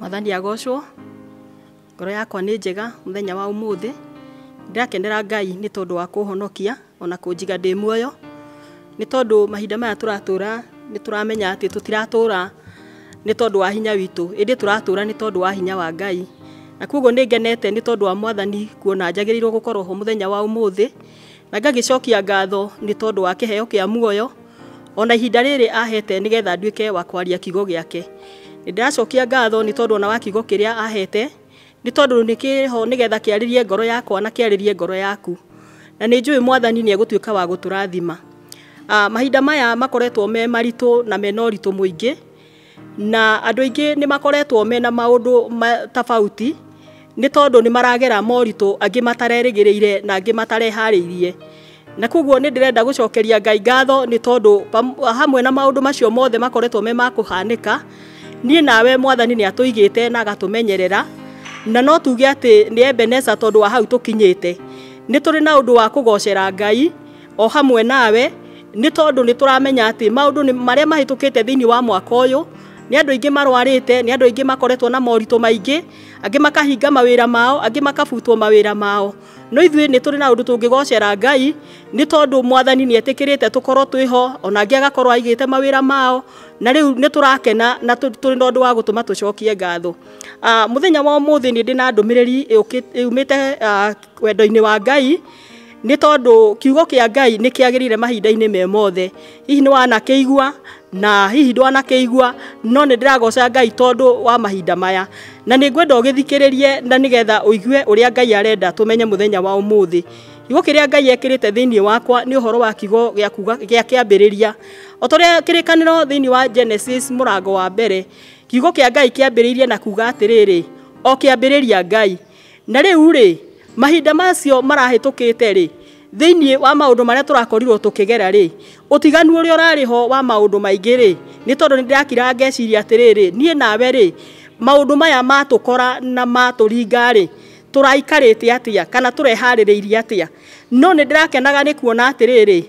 mwathani agocwo ngoro yakwa nä njega thenya wa ũmũthĩ ndĩrakenera ngai nä tondå wa honokia ona njiga ndä muoyo nä tondå mahinda maya tũratũra nĩ tũramenya atĩ tũtiratũra nĩ tondũ wa hinya witũ ĩndĩ tũratũra nĩ tondũ wa hinya wa ngai na kwoguo nä ngenete nĩ tondũ wa mwathani kuona njagĩrĩirwo gũkorwo ho mũthenya wa ũmũthĩ na cokia ngatho nä tondå wa kä a muoyo ona ihinda rä ahete nduä ke wa kwaria kiugo ake ndiracokia ngatho nä tondå ona wa kiugo kä rä a ahete nä tondå nä kä ho nä getha kä arä rie ngoro yakwa na kä arä rie ngoro yaku na nä njå ä mwathani nä egå tuä ka wa gå tå rathima ah, mahinda maya makoretwo me maritå na mena å ritå må ingä na andå aingä nä makoretwo mena maå ndå tabauti nä tondå nä maragera moritå angä matarerĩgä rä ire na angä matareharä irie na koguo nä ndärenda gå ngai ngatho nä tondå hamwe na maå ndå macio mothe makoretwo me makå hanä niä nawe mwathani igä te na menyerera na no tuge atä nä ebenesa tondå wa hau nä tå rä na ndå wa gocera ngai o hamwe nawe ndå marä a mahä tå kä te thä thĩiniĩ wa mwaka yå ni andũ aingĩ marwarĩte ni andå aingä makoretwo na moritå maingä angä makahinga mawira mao angä makabutwo mawira mao no nä tå rä na ngä gocera ngai nä tondå mwathani tå korwo twä ho ona angä agakorwo mawä ra mao na nä tå rakena na rä na ũndũ wa gũtũma tũcokie ngatho ah, mũthenya wa thä ni ndä na ndũmĩrĩri te ah, wendo inä wa ngai nä tondå kiugo kä a ngai nä kiagirire mahinda ini me mothe hihi ni wana igua na hihi wana keigua no ni ndiragoca ragoca ngai tondå wa mahinda maya na nä ngwenda ugithikiririe gä thikä rä rie na nä getha å ngai arenda tå menye må thenya wa umuthi kiugo kä ngai ekä rä te wakwa ni uhoro wa kigo gä kuga gä kiambiriria otoria ambä rä ria rä kä rä kanä thä wa genesis murango wa mbere kiugo kä a ngai kiambiriria na kuga atiriri o kiambiriria ngai na riu ri mahinda macio marahitukite ri thĩinĩ wa maundu maria turakorirwo tukigera ri utiganu uri urari ho wa maundu maingi ri ni tondu ndirakira ngeciri atiriri nie nawe ri maundu maya matukora na maturinga ri turaikarite atia kana turehaririirie atia no ni ndirakenaga ni kuona atiriri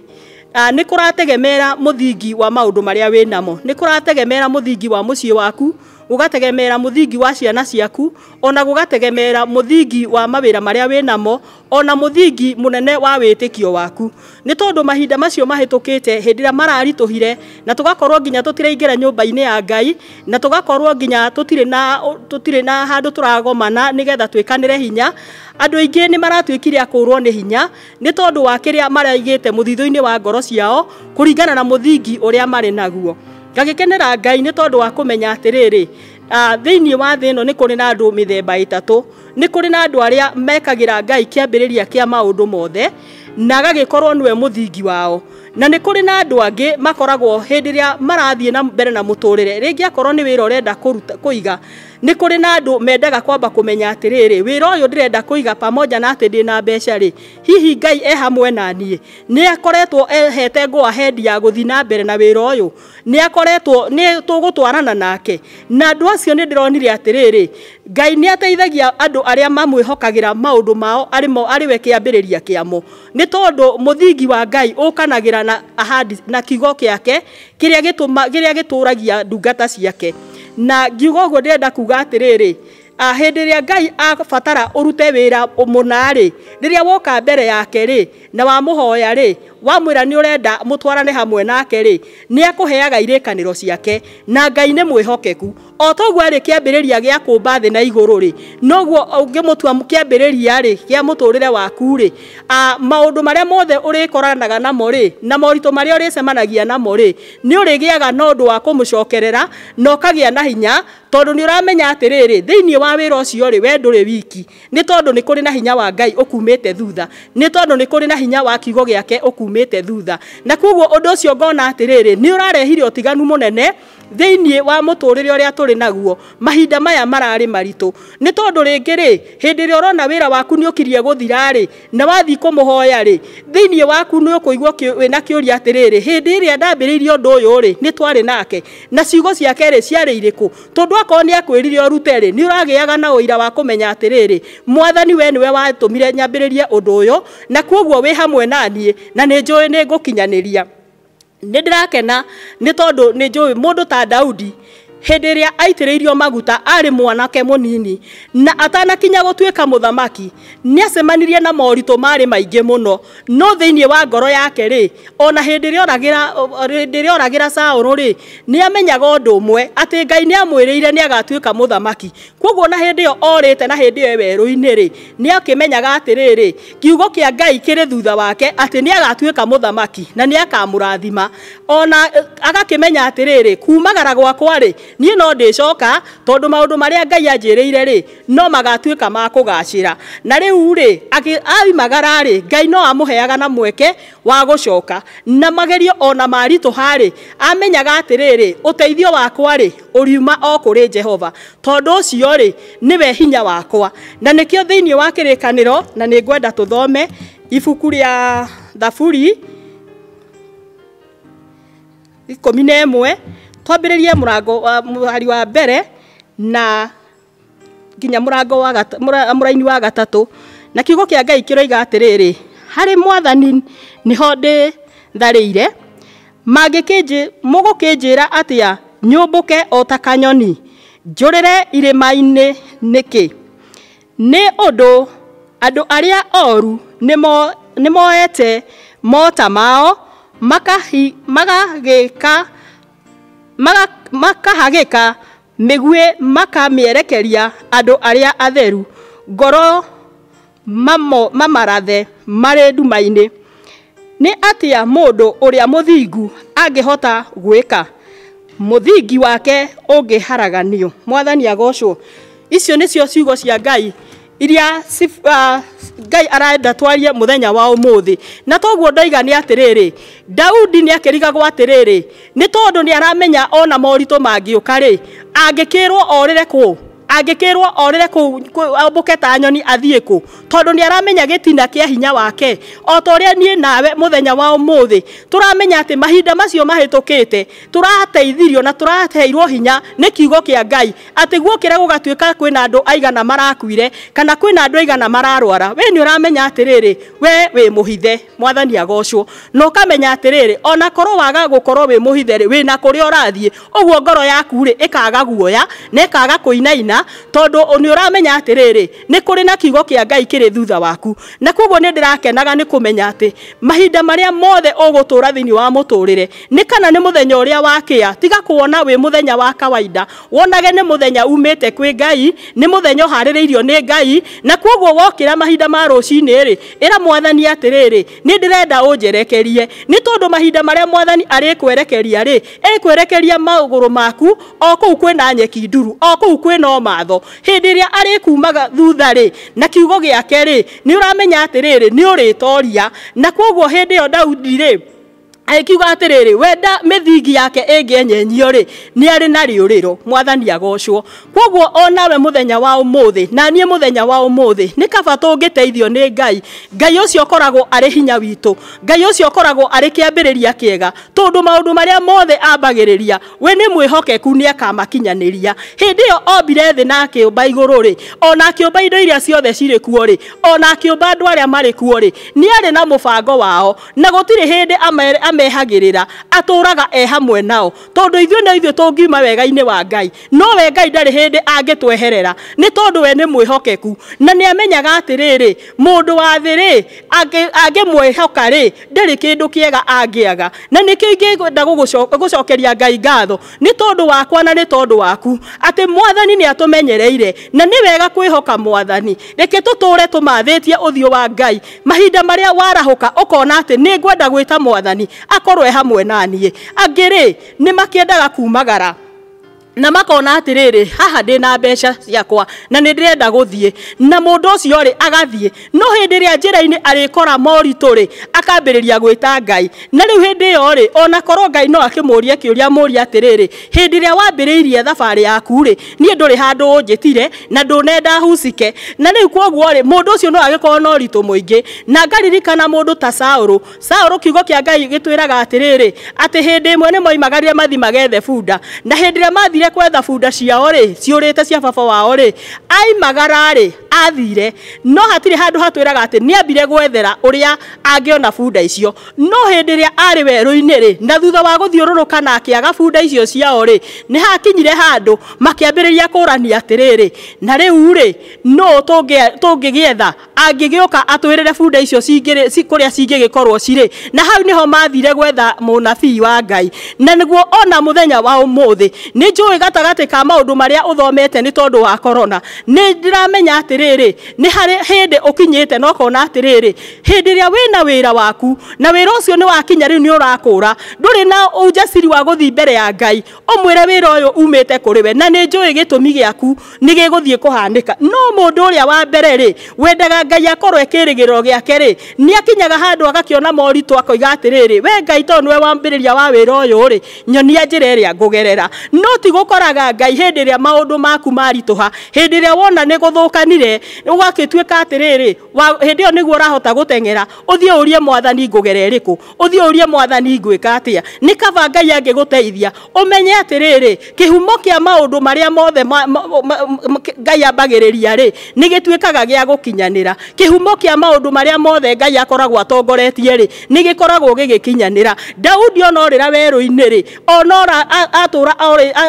nä kå rategemera må thingi wa maå ndå marä a wä namo nä kå rategemera må thingi wa må ciä waku ugategemera muthingi wa ciana ciaku ona gugategemera muthingi wa mawira maria wenamo ona muthingi munene wa witikio waku ni tondu mahinda macio mahitukite hindira marari tuhire na tugakorwo nginya tutiraingira nyumba ine ya ngai na tugakorwo nginya tutire na tutire na handu turagomana nigetha twikanire hinya andu aingi ni maratuikire akurwo ni hinya ni tondu wa kiria maraigite muthitho wa ngoro ciao kuringana na muthingi uria mari naguo ngagikenera ngai nä tondå wa kå menya atä rä ah, rä thä iniä wa thä ä no nä kå rä na andå mä themba ä tatå nä kå na andu aria mekagira ngai kiambiriria kia maundu mothe na gagikorwo niwe muthingi wao na nĩ kũrĩ na andũ angĩ makoragwo hĩndĩ ĩrĩa marathiĩ na mbere na mũtũrĩre rĩngĩ akorwo nĩ wĩra ũrenda kũiga nĩ kũrĩ na andũ mendaga kwamba kũmenya atĩrĩrĩ wĩra ũyũ ndĩrenda kũiga pamoja na atĩ ndĩ na mbeca rĩ hihi ngai e hamwe na niĩ nĩ akoretwo ehete ngũa hendi ya gũthiĩ na mbere na wĩra ũyũ nĩ akoretwo nĩ tũgũtwarana nake na andũ acio nĩ ndĩronire atĩrĩrĩ Ngai nä ateithagia andå arä a mamwä hokagä ra maå ndå mao arä we kä ambä rä ria kä amo nä tondå må thingi wa ngai å kanagä ra na, na kiugo kä ake kä rä a gä tå ragia ndungata ciake na ngiuga å guo ndä enda kuga atä rä rä hä ndä ä rä a ngai abatara å rute wä ra måna-rä rä rä a woka mbere yake-rä na wamå hoya-rä wamwä ra nä å renda må twarane hamwe nake-rä nä akå heaga irä kanä ro ciake na ngai nä mwä hokeku o toguo rä kä ambä rä ria na igå rå rä noguo å mutua kä ambä rä ria rä a må tå re waku rä maå ndå marä a mothe å rä koranaga namo rä na moritå marä a å rä cemanagia namo rä nä å rä gä aga na å ndå wa kå må cokerera na na hinya tondå ni å ramenya atä rä rä thä iniä wa wä ra å we ndå wiki ni tondå ni kå na hinya wa ngai å kumä te thutha ni tondå nä kå na hinya wa kiugo gä ake å kumä thutha na koguo å ndå å cio ngona atä rä rä nä å rarehire å tiganu må nene wa må tå rä turi naguo mahinda maya mararĩ maritũ nĩ tondũ rĩngĩ rĩ hĩndĩ ĩrĩa ũrona wĩra waku nĩ ũkirie gũthira rĩ na wathiĩ kũmũhoya rĩ thĩiniĩ waku nĩ ũkũigua wĩna kĩũria atĩrĩrĩ hĩndĩ ĩrĩa ndambĩrĩirie ũndũ ũyũ rĩ nĩ twarĩ nake na ciugo ciake rĩ ciarĩ irĩkũ tondũ akorwo nĩ akwĩrire ũrute rĩ nĩ ũragĩaga na ũira wa kũmenya atĩrĩrĩ mwathani we nĩwe watũmire nyambĩrĩrie ũndũ ũyũ na kwoguo wĩ hamwe na niĩ na nĩ njũĩ nĩ ngũkinyanĩria nĩ ndĩrakena nĩ tondũ nĩ njũĩ mũndũ ta daudi hĩndĩ ĩrĩa aitĩrĩirio maguta arĩ mwanake mũnini na atanakinya gũtuĩka mũthamaki nĩ acemanirie na moritũ marĩ maingĩ mũno no thĩinĩ wa ngoro yake rĩ ona hĩndĩ ĩrĩa oragĩra Saũlũ rĩ nĩ amenyaga ũndũ ũmwe atĩ Ngai nĩ amwĩrĩire nĩ agatuĩka mũthamaki kwoguo na hĩndĩ ĩyo orĩte na hĩndĩ ĩyo e werũ-inĩ rĩ nĩ akĩmenyaga kiugo kia Ngai kĩrĩ thutha wake atĩ nĩ agatuĩka mũthamaki na nĩ akamũrathima ona agakĩmenya atĩrĩrĩ kumagara gwakwa rĩ niä no ndä coka tondå maå ndå marä a ngai anjä rä ire rä no magatuä ka ma kå gacä ra na rä u rä aimagara rä ngai no amå heaga na mweke wa gå coka na magerio ona maritå harä amenyaga atä rä rä å teithio wakwa rä å riuma o kå rä jehova tondå å cio rä nä we hinya wakwa na nä kä o thä iniä wa kä rä kanä ro na nä ngwenda tå thome ibuku rä a thaburi ikå mi na ä mwe twambiririe murango hari wa mbere na nginya murango wa muraini wa gatatu na kiugo kia ngai kiroiga atiriri hari mwathani niho ndi tharĩire mangĩkĩnjĩ mũgũkĩnjĩra atĩa nyũmbũke o ta kanyoni njũrĩre irĩma-inĩ nĩkĩ nĩ ũndũ andũ arĩa ooru nĩ moete mota mao makagĩka makahagĩka maka mierekeria ado aria atheru ngoro mamarathe marĩ nduma-inĩ nĩ atĩa mũndũ ũrĩa mũthingu angĩhota gwĩka mũthingi wake ũngĩharaganio mwathani agocwo icio nĩcio ciugo cia Ngai iria ah, ngai twarie muthenya wa umuthi na toguo ndaiga nä atä daudi nä akiriga atä rä rä nä tondå nä aramenya ona moritå mangä å ka rä angä kä rwo angikirwo orire ku ambuke ta nyoni athie ku tondu ni aramenya gitina kia hinya wake o ta uria nie nawe muthenya wa umuthi turamenya ati mahinda macio mahitukite turateithirio na turateirwo hinya ni kiugo kia ngai ati guokire gugatuika kwina andu aigana marakuire kana kwina andu aigana mararwara we ni uramenya atiriri we wi muhithe mwathani agocwo na ukamenya atiriri ona korwo waga gukorwo wi muhithe ri wina kuria urathie uguo ngoro yaku ri ikaga guoya na ikaga kuinaina kũmenya tondũ nĩ ũramenya atĩrĩrĩ nĩ kũrĩ na kiugo kĩa ngai kĩrĩ thutha waku na koguo nĩ ndĩrakenaga nĩ kũmenya atĩ mahinda marĩa mothe ũgũtũũra thĩinĩ wa mũtũũrĩre nĩ kana nĩ mũthenya ũrĩa wakĩa tiga kuona wĩ mũthenya wa kawaida wonage nĩ mũthenya umĩte kwĩ ngai nĩ mũthenya ũharĩrĩirio nĩ ngai na koguo wokira mahinda ma rũcinĩ rĩ ĩra mwathani atĩrĩrĩ nĩ ndĩrenda ũnjerekerie nĩ tondũ mahinda marĩa mwathani kwerekeria rĩ ĩkwerekeria magũrũ maku o kũu kwĩna nyeki nduru o kũu kwĩna matho hindi ria ari kumaga thutha ri na kiugo giake ri ni uramenya atiriri ni uritoria na koguo hindi yo Daudi ri akiuga atiriri wenda mithingi yake ingienyenyio ri ni ari na riuriro mwathani agocwo koguo onawe muthenya wa umuthi na nie muthenya wa umuthi ni kaba tungiteithio ni ngai ngai ucio koragwo ari hinya witu ngai ucio koragwo ari kiambiriria kiega tondu maundu maria mothe ambagiriria we ni mwihokeku ni akamakinyaniria hindi iyo ombire thi na akiumba iguru ri ona akiumba indo iria ciothe cirĩ kuo ri ona akiumba andu aria marĩ kuo ri ni ari na mubango wao na gutiri hindi amere mehagirira aturaga e hamwe nao tondu ithuĩ na ithuĩ tũngiuma wega ine wa ngai no we ngai ndari hinde angitweherera ni tondu we ni mwihokeku na ni amenyaga atiriri mundu wa thiri rĩ mwihoka ri ndari kindu kiega angiaga na ni nĩkĩo ingĩenda gũcokeria ngai ngatho ni tondu wakwa na ni tondu waku ati mwathani ni atumenyereire na ni wega kwihoka mwathani reke tuture tũmathĩtie uthio wa ngai mahinda maria warahuka ukona ati ni ngwenda gwita mwathani akorwe hamwe na niĩ nimakiendaga kumagara na makona atiriri haha ndi na mbeca ciakwa na ni ndirenda guthie na mundu ucio ri agathie no hindi ri ajira ini a njä ra-inä arä kora moritå rä akambä rä ngai na rä hindi yo ri ona koro ngai no akimuria kiuria rie atiriri hindi ri må thabari yaku ri nie ndå rä handå å na ndå nenda hucike na rä u koguo rä må ndå å cio no agä muingi na å må ingä ngaririkana må ta sauru sauru kiugo kia ngai gitwiraga atiriri ati hindi rä rä moimagarire mathi magethe bunda na hindi ri ä mathire athire kwetha bunda ciao rĩ ciũrĩte cia baba wao rĩ aimagara rĩ athire no hatirĩ handũ hatwĩraga atĩ nĩ ambire gwethera ũrĩa angĩona bunda icio no hĩndĩ ĩrĩa arĩ werũ-inĩ rĩ na thutha wa gũthiũrũrũka na akĩaga bunda icio ciao rĩ nĩ hakinyire handũ makĩambĩrĩria kũrania atĩrĩrĩ na rĩu rĩ no tũngĩgĩetha angĩgĩũka atwĩrĩre bunda icio kũrĩa cingĩgĩkorwo cirĩ na hau nĩho mathire gwetha mũnabii wa ngai na nĩguo ona mũthenya wa ũmũthĩ nĩ njũĩ ndarĩ gatagatĩ ka maundu maria uthomete ni tondu wa korona nĩ ndĩramenya atĩrĩrĩ nĩ harĩ hĩndĩ ũkinyĩte na ũkona atĩrĩrĩ hĩndĩ ĩrĩa wĩna wira waku na wira ucio ni wakinya riu ni urakura nduri na ujasiri wa guthi mbere ya ngai ũmwĩre wira ũyũ umete kuri we na ni njũĩ gitumi giaku ni gĩgũthiĩ kũhanĩka no mundu uria wa mbere ri wendaga ngai akorwe kirigiro giake ri ni akinyaga handũ agakĩona moritũ akoiga atiriri we ngai tondũ nĩwe wambĩrĩria wa wira ũyũ ri nyonia njĩra ĩrĩa ngũgerera no tigũ ukoraga ngai hindi ria maundu maku marituha hindi ria wona ni guthukanire ugagituika atiriri hindi iyo niguo urahota gutengera uthie urie mwathani ngugere riku uthie urie mwathani ngwika atia ni kaba ngai angiguteithia umenye atiriri kihumo kia maundu maria mothe ngai ambagiriria ri ni gituikaga gia gukinyanira kihumo kia maundu maria mothe ngai akoragwo atongoretie ri ni gikoragwo gigikinyanira daudi ona orira weru-ini ri onora atura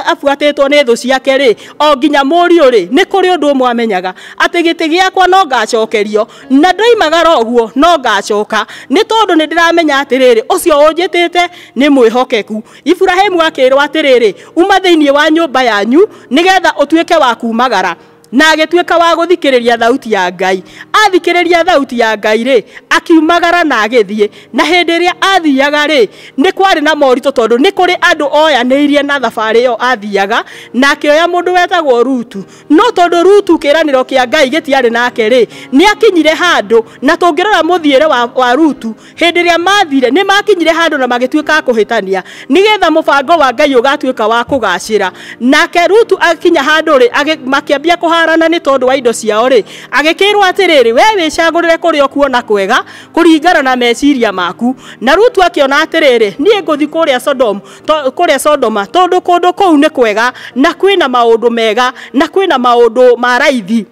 afu nĩabuatĩtwo nĩ thu ciake ri o nginya mũriũ-rĩ ni kuri undu ũmwe amenyaga ati gĩtĩ gĩakwa no ngacokerio na ndoimagara oguo no ngacoka ni tondũ nĩ ndĩramenya atĩrĩrĩ ũcio ũnjĩtĩte nĩ mwĩhokeku iburahĩmu akĩĩrwo atĩrĩrĩ uma thĩiniĩ wa nyumba yanyu nĩgetha utuike wa kumagara na agĩtuĩka wa gũthikĩrĩria thauti ya Ngai athikĩrĩria thauti ya ngai ri akiumagara na agithie na hindi iria athiaga ri ni kwari na morito tondu ni kuri andu oya iria na thabari iyo athiaga na akioya mundu wetagwo rutu no tondu rutu kiraniro kia ngai gitiari nake ri ni akinyire handu na tungirora muthiere wa, wa rutu hindi iria mathire ni makinyire handu na magituika kuhitania nigetha mubango wa ngai ugatuika wa kugacira nake rutu akinya handu ri makiambia kuharana ni tondu wa indo ciao ri agikirwa atiriri we wicagurire kuri okuona kwega kuringana na meciria maku na rutu akiona atirire nie nguthi kuria sodom to kuria sodoma tondu kundu kuu ni kwega na kwina maundu mega na kwina maundu maraithi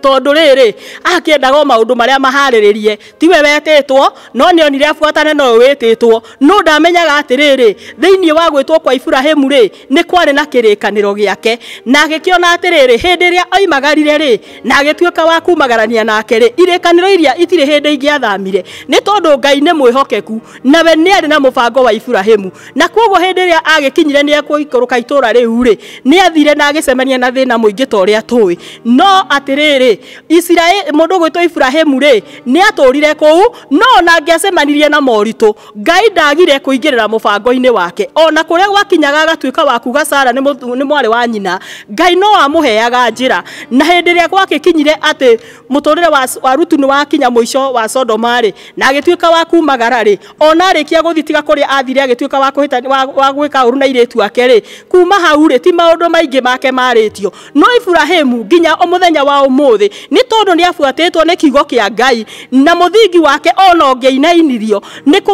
tondu riri akiendaga maundu maria mahariririe tiwe wetitwo no ni onire afuatane no wititwo no ndamenyaga atiriri thiini wa gwitwo kwa iburahimu ri ni kwari na kirikaniro giake na agikiona atiriri hindi iria oimagarire ri na agituika wa kumagarania nake ri irikaniro iria itire hindi ingiathamire ni tondu ngai ni mwihokeku nawe ni ari na mubango wa iburahimu na koguo hindi iria agikinyire ni ekuikuruka itura u ri ni athire na agicemania na thina muingi ta uria tuwi no atiriri Israeli må ndå gwä re ni atorire nä u no na angäacemanirie na morito ngai ndagire kå ingä rä ra wake ona kå rä a gwakinyaga agatuä ka wakuga sara nä mwarä wa nyina ngai no amå heaga njä na hä ndä ä rä a kinyire atä må wa rutu ni wakinya må ico wa sodoma rä na agä wa kumagara rä ona arä kia gå thitiga athire agä wa kuhita wa gwika uru na iretu tu ake rĩ kuma hau rĩ ti maå maingi make marä no iburahämu nginya omuthenya wa å thä ni tondu ni afuatetwo ni kigo kia ngai na muthingi wake ona å ngä inainirio nä kå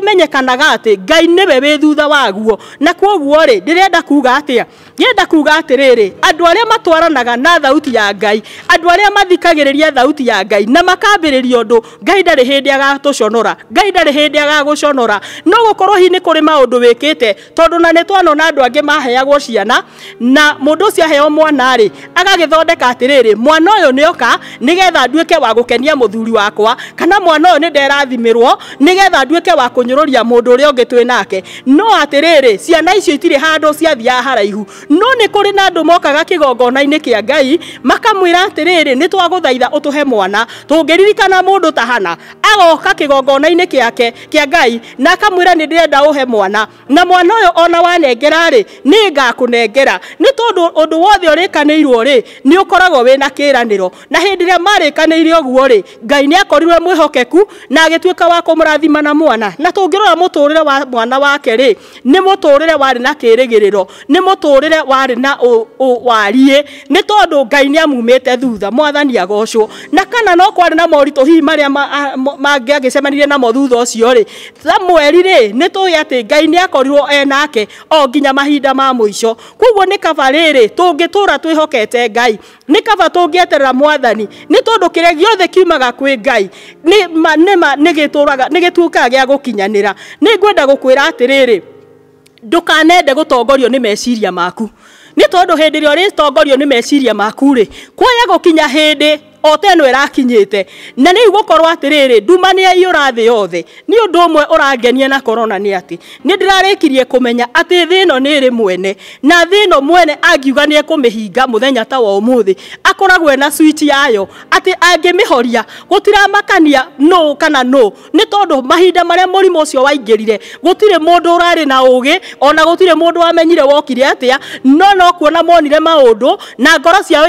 ngai nä we thutha waguo na koguo ri ndirenda renda kuga atä a ngä kuga atä rä rä matwaranaga na thauti ya ngai andå aria a thauti ya ngai na makambä undu ngai ndari hindi agatuconora ngai ndari hindi ndä no gukorwo hi ni kuri maundu wikite tondu na ni twano na nä twanona maheagwo ciana na mundu ucio aheo mwana ri agagithondeka atiriri mwana å ni oka nigetha nduike wa gukenia muthuri wakwa kana mwana uyu ninderathimĩrwo nigetha nduike wa kunyũrũria mundu uria ungi twi nake no atiriri ciana icio itirĩ handũ ciathiaga haraihu no nĩ kũrĩ na andũ mokaga kĩgongona-inĩ kĩa ngai makamwĩra atĩrĩrĩ nĩ twagũthaitha ũtũhe mwana tũngĩririkana mũndũ tahana agoka kĩgongona-inĩ kĩake kĩa ngai na akamwĩra nĩ ndĩrenda ũhe mwana na mwana ũyũ ona wanengera-rĩ nĩ ngakũnengera nĩ tondũ ũndũ wothe ũrĩkanĩirwo-rĩ nĩ ũkoragwo wĩna kĩĩranĩro na hä ndä ä rä a marä kanä ire å guo rä ngai nä akorirwe mwä na agä tuä ka wa kå na mwana na tå ngä wa mwana wake rä nä må tå rä na kä rä gä rä ro nä må tå rä re warä na wariä nä tondå ngai nä amumä te thutha mwathani agocwo na kana no kwarä na moritå hihi marä a mangä agä cemanirie namo thutha å cio rä samueli rä nä tå ä atä ngai nä akorirwo enake o nginya mahinda ma må ico koguo nä kaba rä rä tå ngä tå ra twä hokete ngai nä kaba tå mwathani mwathani ni tondu kire giothe kiumaga kwi ngai ni ma, ni ma ni gituraga ni gituukaga gya gukinyanira ni ngwenda gukwira atiriri ndukanende gutongorio ni meciria maku ni tondu hindi ria ritongorio ni meciria maku ri kwaya gukinya hindi o ta ĩno na ni gukorwa atiriri nduma nĩ yaiyũra thĩ yothe ni undu umwe urangenia na corona ni ati ni ndĩrarĩkirie kumenya ati thi ĩno ni ri mwene na thi ĩno mwene angiuga ni ekumihinga muthenya ta wa umuthi akoragwe na switch yayo ati atĩ gutira makania no kana no ni tondu mahinda marĩa mũrimũ ũcio waingĩrire gutire mundu urari na ũũgĩ ona gutire mundu wamenyire wokire atia no no kuona monire maundu na ngoro ciao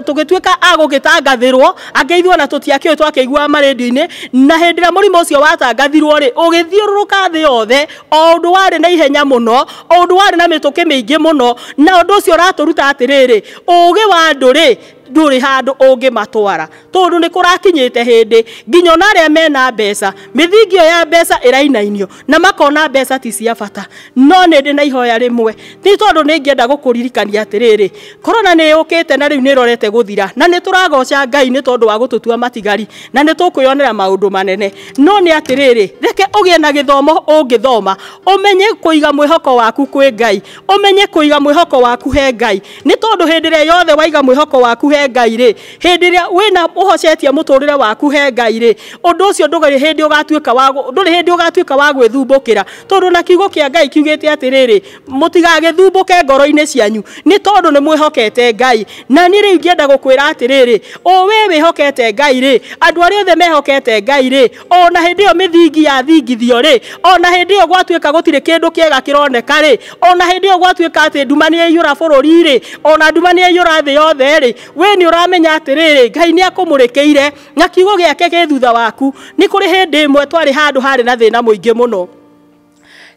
tũgĩtuĩka agũgĩtangatha arathirwo angeithwo na tuti akio keigwa marendio-inä na hä ndä ä rä a må rimå å cio watangathirwo rä å gä thiå rå ka thä yothe o å ndå warä na ihenya må no o å ndå warä na mä tå kä mä ingä må no na å ndå å cio å ratå ruta atä rä rä å gä wa andå rä nduri handu ungimatwara tondu ni kurakinyite hindi nginya na aria mena mbeca mithingi ya mbeca irainainio na makona mbeca ti cia bata no ni ndi na ihoya rimwe ti tondu ni ngienda gukuririkania atiriri korona ni ukite na riu ni rorete guthira na ni turagoca ngai ni tondu wa gututua matigari na ni tukwionera maundu manene no ni atiriri reke ugie na githomo ungithoma umenye kuiga mwihoko waku kwi ngai umenye kuiga mwihoko waku he ngai ni tondu hindi ria yothe waiga mwihoko waku he he ngai rä hä ndä ä rä a wä åhocetie må tå rä re waku he ngai rä ũndå å cio ndårä hä ndä å gatuä wa ndårä hä ndä å ka wa gwä thumbå kä ra tondå na kiugo kä a ngai kiugä te atä rä rä må tigagä thumbå ke ngoro-inä cianyu nä tondå nä mwä hokete ngai na nä rä u ngä gå kwä ra atä rä rĩ o wä wä hokete ngai rä andå arä othe mehokete ngai rĩ ona hä ndä ä yo mä thingi yathingithio rä ona hä ndä ä yo gwatuä ka gå tirä kä ndå kä ega kä roneka rä ona hä ndä ä yo gwatuä ka atä nduma nä yaiyå ra bå rå ri rĩ ona nduma nä yaiyå ra thä yothe rĩ wä we nä å ramenya atä rä rä ngai nä akå må rä kä ire na kiugo gä ake gä thutha waku nä kå rä hä ndä ä mwe twarä handå harä na thä na må ingä må no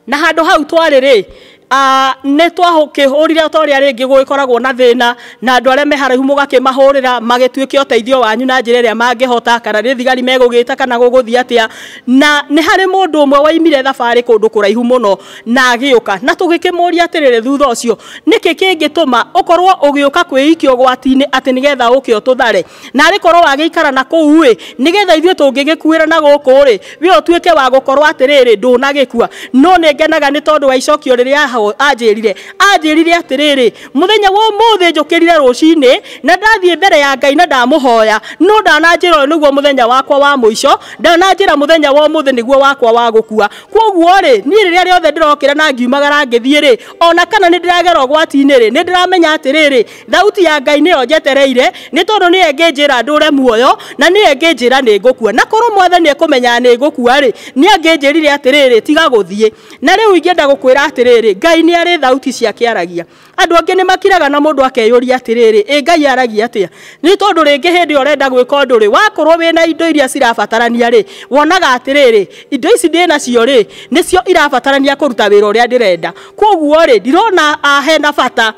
na handå hau twarä rä nä ah, netwa hå rire ta å rä na thina na andu andå arä hu mugake må magetuike mahå wanyu na njire ra ä kana ri thigari megugita kana gå atia na ni hari mundu umwe waimire thabari kundu kuraihu muno na agä na tå atirire kä må ria atä rä rä thutha å cio nä kä kä ngä tå ma å korwo å gä å korwo wagä na kå u nigetha nä tungigikuira na guku ri wi wä å tuä ke wa gå korwo atä na gä no nä ngenaga nä tondå wa icokio rä rä anjirire anjirire atiriri muthenya wo muthe njukirire rucini na ndathie mbere ya ngai na ndamuhoya no ndana ndananjira niguo muthenya wakwa wa muico ndananjira muthenya wo muthe niguo wakwa wa gukua koguo ri nie riria riothe ndirokira na ngiumagara ngithie ri ona kana ni ndiragera ugwati-ini ri ni ndiramenya atiriri thauti ya ngai ni njetereire ni tondu ni njira ndure muoyo na ni njira ni ngukua na korwo mwathe ni ekumenya ni ngukua ri ni njirire atiriri tiga guthie na riu ingienda gukwira atiriri ngai ngai ni arä thauti ciake aragia andu angi ni makiraga na mundu ndå atiriri e ngai aragia atia ni tondu ringi hindi urenda gwika undu ri wakorwo wä na indo iria cirabatarania ri wonaga atiriri indo ici ndä nacio ri nä cio irabatarania kuruta ruta wä ra å rä a ndä renda koguo rä ndirona ahena bata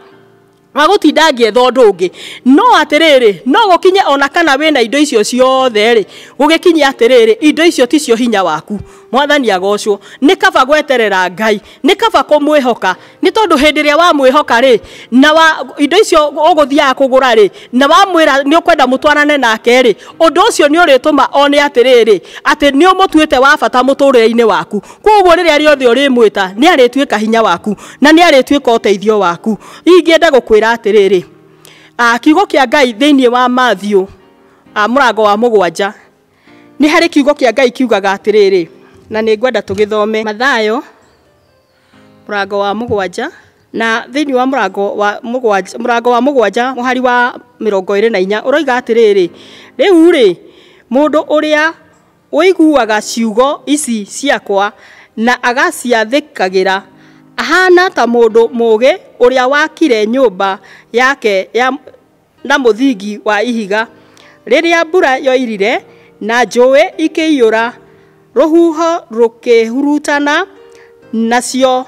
wa gå tinda ngäetha å no atiriri no gå ona kana wä na indo icio ciothe ri gå atiriri indo icio ticio hinya waku mwathani agocwo nä kaba gweterera ngai nä kaba kå mwä hoka nä tondå hä ndä ä rä a wamwä hoka rä na wa indo icio å gå thiaga kå gå ra rä na wamwä ra nä å kwenda må twarane nake rĩ ũndå å cio nä å rä tå ma one atä rä rä atä nä å må tuä te wa bata må tå rä re-inä waku koguo rä rä a othe å rä mwä ta nä arä tuä ka hinya waku na nä arä tuä ka å teithio waku ingĩenda gå kwä ra atä rä rä kiugo kĩa ngai thĩinĩ wa mathiũ mũrango wa mũgwanja nĩ harĩ kiugo kĩa ngai kiugaga atĩrĩrĩ na nä ngwenda tå gä thome mathayo må rango wa må gwanja na iniä wa rango wa må hari wa mä rongo wa rä na inya må ndå å rä a ũrĩa iguaga ciugo ici ciakwa na ra ahana ta å rä a wakire mba yake ya, na thingi wa ihiga a mbura yoirire na iå ra ruhuho rukihurutana nacio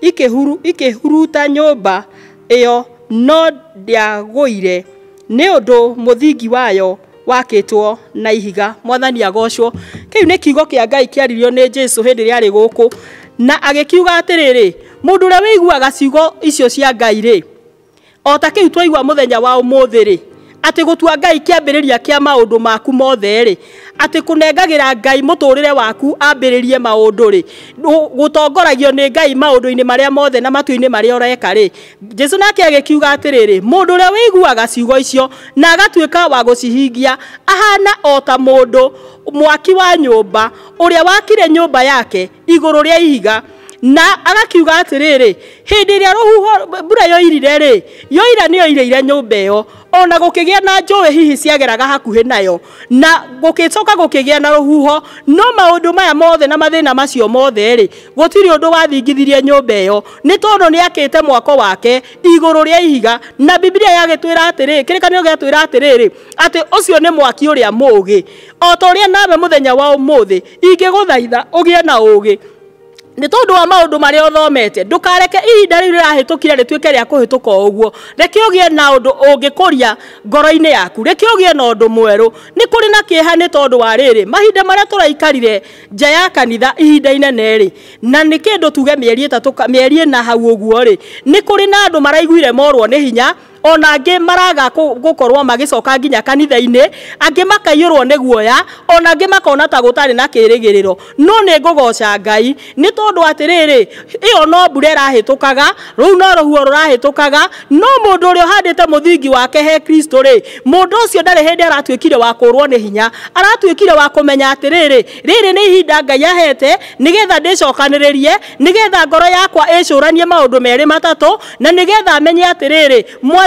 ikihuru ikihuruta nyoba iyo no ndiagũire nĩ ũndũ muthingi wayo wakĩtwo na ihiga mwathani agocwo kĩu nĩ kiugo kĩa ngai kĩaririo nĩ jesu hĩndĩ ĩrĩa arĩ guku na agĩkiuga atiriri mundu ũrĩa wĩiguaga ciugo icio cia ngai ri o ta kĩu twaigua mũthenya wa ũmũthĩ rĩ atä gå tua ngai kä ambä rä ria maå ndå maku mothe ri atä kå ngai må tå rä re waku ambä rä rie maå ni tongoragio ngai maå ini maria mothe na matu inä marä a ri jesu nake agä kiuga atä ri rä ndå å rä a wä iguaga ciugo icio na agatuä ka wa gå cihingia ahana ota mundu må ndå mwaki wa nyumba uria å rä a wakire nyå mba yake igå rå rä a ihiga na agakiuga atä rä rä hä ndä ä rä a rå huho mbura yoirire rä yoira nä yoireire nyå mba ä yo ona gukigia na njowe hihi ciageraga hakuhi nayo na gugicoka gukigia na ruhuho no maundu maya mothe na mathina macio mothe ri gutiri undu wathingithirie nyumba iyo ni tondu ni akite mwako wake iguru ria ihiga na bibilia yagitwira atiri kirikanio giatwira atiriri ati ucio ni mwaki uria mugi o ta uria nawe muthenya wa umuthi ingiguthaitha ugie na ugi nä tondå wa maå ndå marä a å thomete ndå kareke ihinda rä u rä rahätå kire rä tuä ke rä a kå hä tå ka å guo reke å na å ndå å ngä kå ria ngoro-inä yaku reke å na å ndå mwerå nä kå rä na kä ha nä tondå wa rä rä mahinda marä a tå raikarire nja ya kanitha ihinda ri na nä kä ndå tuge mä eri ä na hau å guo rä nä kå rä na andå maraiguire morwo nä hinya ona angä maraga gå korwo magä coka nginya kanitha-inä angä makaiyå nä guoya ona angä makona ta gå tarä na kä rä ro no nä ngå goca ngai ni tondu atä iyo no mbura ä ru tå kaga u no rohuo huo kaga no mundu uri å muthingi wake he kristo ri mundu ucio å cio aratuikire hä kire wa kå rwo hinya aratuikire wa kå menya atä rä nä ihinda ngai ahete nä getha ndä cokanä nä getha ngoro yakwa ä cå ranie maå ndå merä matatå na nä getha menye atä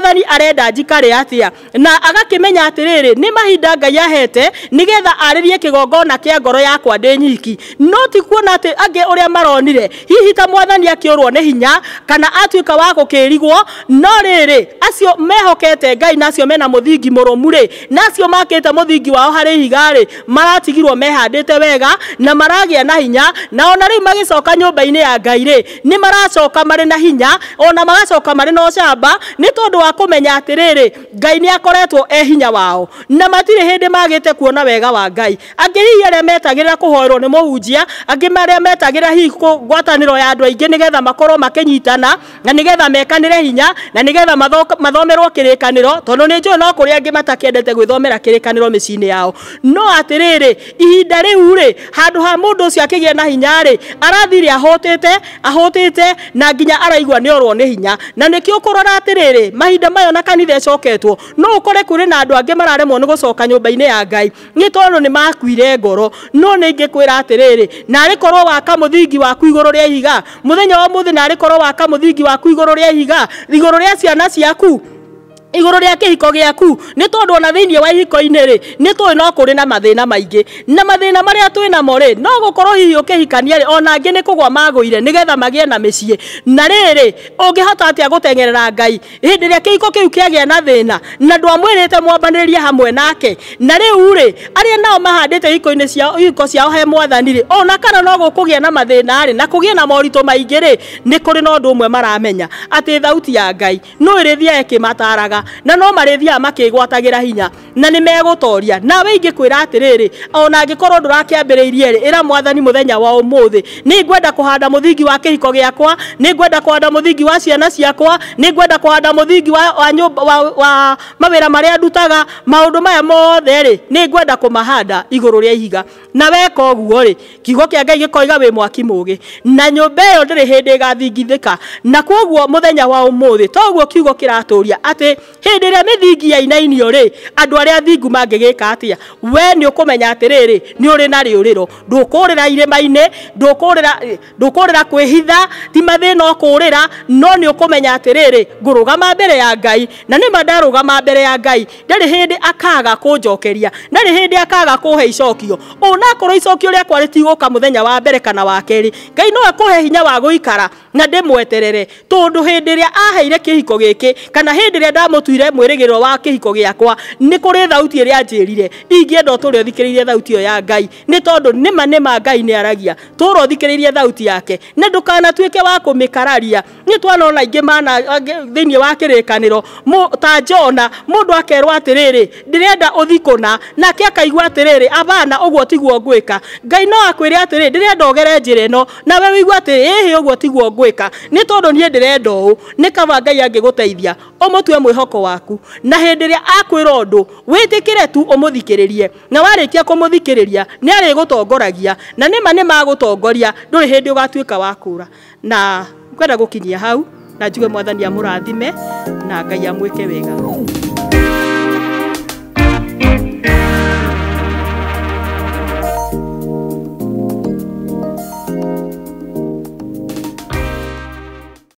mwathani arenda njikare atia na agakimenya atiriri ni mahinda ngai ahete nigetha aririe kigongona kia ngoro yakwa ndi nyiki no ti kuona ati angi uria maronire hihi ta mwathani akiurwo ni hinya kana atuika wa gukirigwo no riri acio mehokete ngai na acio mena muthingi murumu ri na acio makite muthingi wao hari iga ri maratigirwo mehandite wega na maragia na hinya na ona rä magicoka nyumba nyå ya ngai ri ni maracoka mari na hinya ona magacoka mari na å ni tondu wa kumenya atiriri ngai ni akoretwo ehinya wao na matirä hä magite magä kuona wega wa ngai angä hihi arä a metagä rä ra kå hoerwo nä må hunjia metagä ro ya andå aingä nä getha makorwo makä nyitana na nigetha mekanire re hinya na nä getha mathomerwo kä rä kanä ro tondå nä no kuri rä angä matakendete gwä thomera kanä ro mä ciinä yao no atiriri ihinda rä u handu handå ha må ndå ũcio na hinya ri arathire ahotete ahotete na nginya araigwa ni orwo ni hinya na nĩkĩo ũkũrora atiriri mahinda mahinda maya na kanitha icoketwo no ukore kuri na andu angi mararemwo ni gucoka nyumba ine ya ngai ni tondu ni makuire ngoro no ni ngikwira atiriri nari korwo waka muthingi waku iguru ria ihiga muthenya wa muthi nari korwo waka muthingi waku iguru ria ihiga iguru ria ciana ciaku igoro ria kihiko giaku ni tondu ona thiini wa hiko ini ri ni tuwi no kuri na mathina maingi na mathina maria twi namo ri no gukorwo hiyo ukihikania ri ona ngi ni kugwa maguire ni getha magie na micii na riri ungihota atia gutengerera ngai hindi ria kihiko kiu kiagia na thina na ndu amwirite mwambaniririe hamwe nake na riu ri aria nao mahandite hiko ini cia hiko ciao he mwathani ri ona kana no gukugia na mathina ri na kugia na morito maingi ri ni kuri no ndu umwe maramenya ati thauti ya ngai no iri thia ikimataraga na no marithia makigwatagira hinya na nĩ na we ingikwira atiriri ona angĩkorwo ndũrakĩambĩrĩirie ri ĩra mwathani muthenya wa ũmũthĩ ni ngwenda kuhanda muthingi wa kĩhiko giakwa ni ngwenda kuhanda muthingi wa ciana ciakwa ni ngwenda kuhanda muthingi wa, wa, wa, wa mawĩra marĩa ndutaga maundu maya mothe ri ni ngwenda kumahanda igũrũ rĩa ihiga na weka ũguo ri kiugo kĩa ngai gikoiga wĩ mwaki mugi na nyũmba ĩyo ndiri hindi ĩgathingithĩka na kwoguo muthenya wa ũmũthĩ toguo kiugo kĩratũria atĩ hĩndĩ ĩrĩa mĩthingi yainainio rĩ andũ arĩa athingu mangĩgĩka atĩa we nĩ ũkũmenya atĩrĩrĩ ni ũrĩ na rĩũrĩro ndũkũrĩra irĩma-inĩ ndũkũrĩra kwĩhitha ti mathĩna ũkũrĩra no ni ũkũmenya atĩrĩrĩ ngũrũgama mbere ya ngai na nĩ ma ndarũgama mbere ya ngai ndarĩ hĩndĩ akaga kũnjokeria ndarĩ hĩndĩ akaga kũhe icokio ũnakorwo icokio rĩakwa rĩtigũka mũthenya wa mbere kana wa keri ngai no ekũhe hinya wa gũikara na ndĩmweterere tondũ hĩndĩ ĩrĩa aheire kĩhiko gĩkĩ kana hĩndĩ ĩrĩa ndamũ tuire mwirigiro wa kihiko giakwa ni kuri thauti iria njirire ingienda uture uthikiririe thauti yo ya ngai ni tondu ni ma ni ma ngai ni aragia tura uthikiririe thauti yake na tuike wa kumikararia ni twana ona ingi mana thini wa kirikaniro mu ta jona mundu akerwo atiriri ndirenda uthikuna na ke akaigua atiriri abana uguo tiguo ngwika ngai no akwire atiriri ndirenda ogere njire no na we wiigua atiriri ihi uguo tiguo ngwika ni tondu nie ndirenda uu ni kaba ngai angiguteithia umutue mwiho mwihoko waku na hindi ria akwira undu witikire tu umuthikiririe na warikia kumuthikiriria ni arigutongoragia na nima ni magutongoria nduri hindi ugatuika wa kura na kwenda gukinyia hau na njuge mwathani amurathime na ngai amwike wega